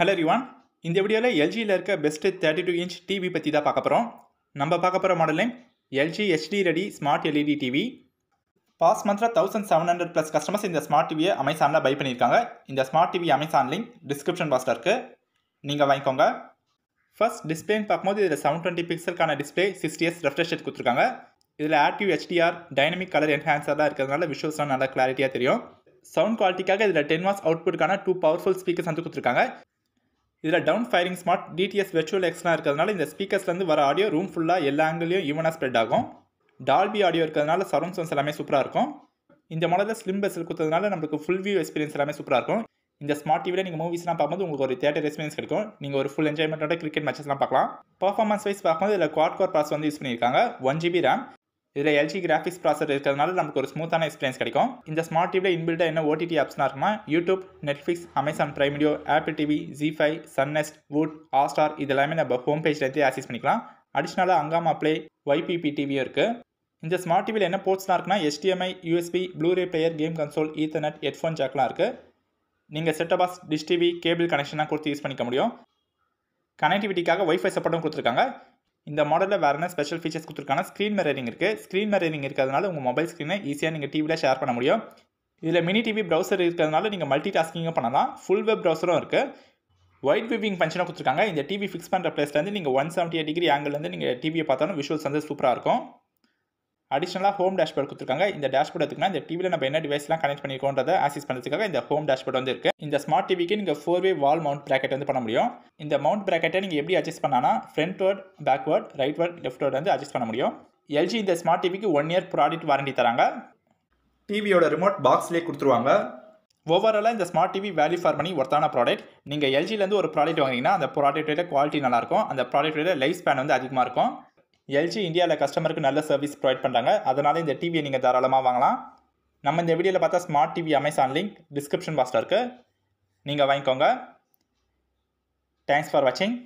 hello ரிவான் இந்த வீடியோவில் எல்ஜியில் இருக்க best thirty two inch TV பற்றி தான் பார்க்க போகிறோம் நம்ம பார்க்க போகிற model LG HD ready smart LED TV பாஸ் month thousand seven hundred plus customers இந்த ஸ்மார்ட் டிவியை அமேசானில் பை பண்ணியிருக்காங்க இந்த smart TV Amazon link description பாக்ஸில் இருக்குது நீங்கள் வாங்கிக்கோங்க ஃபர்ஸ்ட் டிஸ்பிளேன்னு பார்க்கும்போது இதில் செவன் டுவெண்ட்டி பிக்சலுக்கான டிஸ்பிளே சிக்ஸ்டி எஸ் ரெஃப்ரெஷ் கொடுத்துருக்காங்க இதில் ஆக்டிவ் ஹெச்டிஆர் டைனமிக் கலர் என்ஹான்சர்லாம் இருக்கிறதுனால விஷுவல்ஸ்லாம் நல்லா கிளாரிட்டியாக தெரியும் சவுண்ட் குவாலிட்டிக்காக இதில் டென் வாஸ் அவுட்புட்டுக்கான டூ பவர்ஃபுல் ஸ்பீக்கர்ஸ் வந்து கொடுத்துருக்காங்க இதில் down firing smart DTS virtual எக்ஸ்லாம் இருக்கிறதுனால இந்த ஸ்பீக்கர்ஸ்லேருந்து வர ஆடியோ ரூம் ஃபுல்லாக எல்லா ஆங்கிலையும் ஈவனாக ஸ்ப்ரெட் ஆகும் டால்பி ஆடியோ இருக்கிறதுனால சரௌண்ட் சவுண்ட்ஸ் எல்லாமே சூப்பராக இருக்கும் இந்த மாடலில் ஸ்லிம் பெஸ்ஸில் கொடுத்ததுனால நம்மளுக்கு ஃபுல் வியூ எக்ஸ்பீரியன்ஸ் எல்லாமே சூப்பராக இருக்கும் இந்த ஸ்மார்ட் டிவியில் நீங்கள் மூவிஸ்லாம் பார்க்கும்போது உங்களுக்கு ஒரு தேட்டர் எக்ஸ்பீரியன்ஸ் கிடைக்கும் நீங்கள் ஒரு ஃபுல் என்ஜாய்மெண்ட்டோட கிரிக்கெட் மேட்சஸ்லாம் பார்க்கலாம் பர்ஃபார்மன்ஸ் வைஸ் பார்க்கும்போது இதில் குவாட் கோர் பாஸ் வந்து யூஸ் பண்ணியிருக்காங்க ஒன் ஜிபி ரேம் இதில் எல்ஜி கிராஃபிக்ஸ் ப்ராசர் இருக்கிறதுனால நமக்கு ஒரு ஸ்மூத்தான எக்ஸ்பீரியன்ஸ் கிடைக்கும் இந்த ஸ்மார்ட் டிவியில் இன்பில்ட்டாக என்ன ஓடிடி ஆப்ஸ்னா இருக்குமா YouTube Netflix Amazon Prime Video Apple TV Zee five Sun NXT Voot Star இது எல்லாமே நம்ம ஹோம் பேஜ்லேருந்து ஆக்சஸ் பண்ணிக்கலாம் அடிஷ்னலாக அங்காமா ப்ளே ஒய்பிபி டிவியும் இருக்குது இந்த ஸ்மார்ட் டிவியில் என்ன போர்ட்ஸ்லாம் இருக்குன்னா HDMI USB Blu ray player game console Ethernet headphone ஜாக்லாம் இருக்குது நீங்கள் செட்டபாஸ் டிஷ் டிவி கேபிள் கனெக்ஷனாக கொடுத்து யூஸ் பண்ணிக்க முடியும் கனெக்டிவிட்டிக்காக ஒய்ஃபை சப்போர்ட்டும் கொடுத்துருக்காங்க இந்த மாடலில் வேறு என்ன ஸ்பெஷல் ஃபீச்சர்ஸ் கொடுத்துருக்காங்க ஸ்க்ரீன் மிரரிங் இருக்குது ஸ்க்ரீன் மிரரிங் இருக்கிறதுனால உங்கள் மொபைல் ஸ்க்ரீனை ஈஸியாக நீங்கள் டிவியில் ஷேர் பண்ண முடியும் இதில் மினி டிவி ப்ரௌசர் இருக்கிறதுனால நீங்கள் மல்டி டாஸ்கிங்கும் பண்ணலாம் ஃபுல் வெப் ப்ரௌசரும் இருக்குது ஒயிட் விவிங் ஃபங்க்ஷனாக கொடுத்துருக்காங்க இந்த டிவி ஃபிக்ஸ் பண்ணுற பிளேஸ்லேருந்து நீங்கள் ஒன் செவன்ட்டி டிகிரி ஆங்கிலேருந்து நீங்கள் டிவியை பார்த்தாலும் விஷுவல்ஸ் வந்து சூப்பராக இருக்கும் அடிஷனலாக ஹோம் டேஷ்போர்ட் கொடுத்துருக்காங்க இந்த டேஷ்போர்ட் எடுத்துக்கனா இந்த டிவியில் நம்ம என்ன டிவைஸ்லாம் கனெக்ட் பண்ணிருக்கோன்றதை ஆசிஸ் பண்ணுறதுக்காக இந்த ஹோம் டேஷ்போர்ட் வந்து இருக்குது இந்த ஸ்மார்ட் டிவிக்கு நீங்கள் four way wall mount bracket வந்து பண்ண முடியும் இந்த மவுண்ட் ப்ராக்கெட்டை நீங்கள் எப்படி அட்ஜஸ்ட் பண்ணானா ரைட் வேர்ட் லெஃப்ட் வேர்ட் வந்து அட்ஜஸ்ட் பண்ண முடியும் எல்ஜி இந்த ஸ்மார்ட் டிவிக்கு ஒன் இயர் ப்ராடக்ட் வாரண்டி தராங்க டிவியோட ரிமோட் பாக்ஸ்லேயே கொடுத்துருவாங்க ஓவராலாக இந்த smart TV value for money ஒர்த்தான ப்ராடக்ட் நீங்கள் எல்ஜிலேருந்து ஒரு ப்ராடக்ட் வாங்கினீங்கன்னா அந்த ப்ராடக்ட்டோட குவாலிட்டி நல்லாயிருக்கும் அந்த ப்ராடக்ட்டோட லைஃப் ஸ்பேன் வந்து அதிகமாக இருக்கும் எல்ஜி இந்தியாவில் கஸ்டமருக்கு நல்ல சர்வீஸ் ப்ரொவைட் பண்ணுறாங்க அதனால் இந்த டிவியை நீங்கள் தாராளமாக வாங்கலாம் நம்ம இந்த வீடியோவில் பார்த்தா smart TV Amazon link description பாக்ஸில் இருக்குது நீங்கள் வாங்கிக்கோங்க தேங்க்ஸ் ஃபார் வாட்சிங்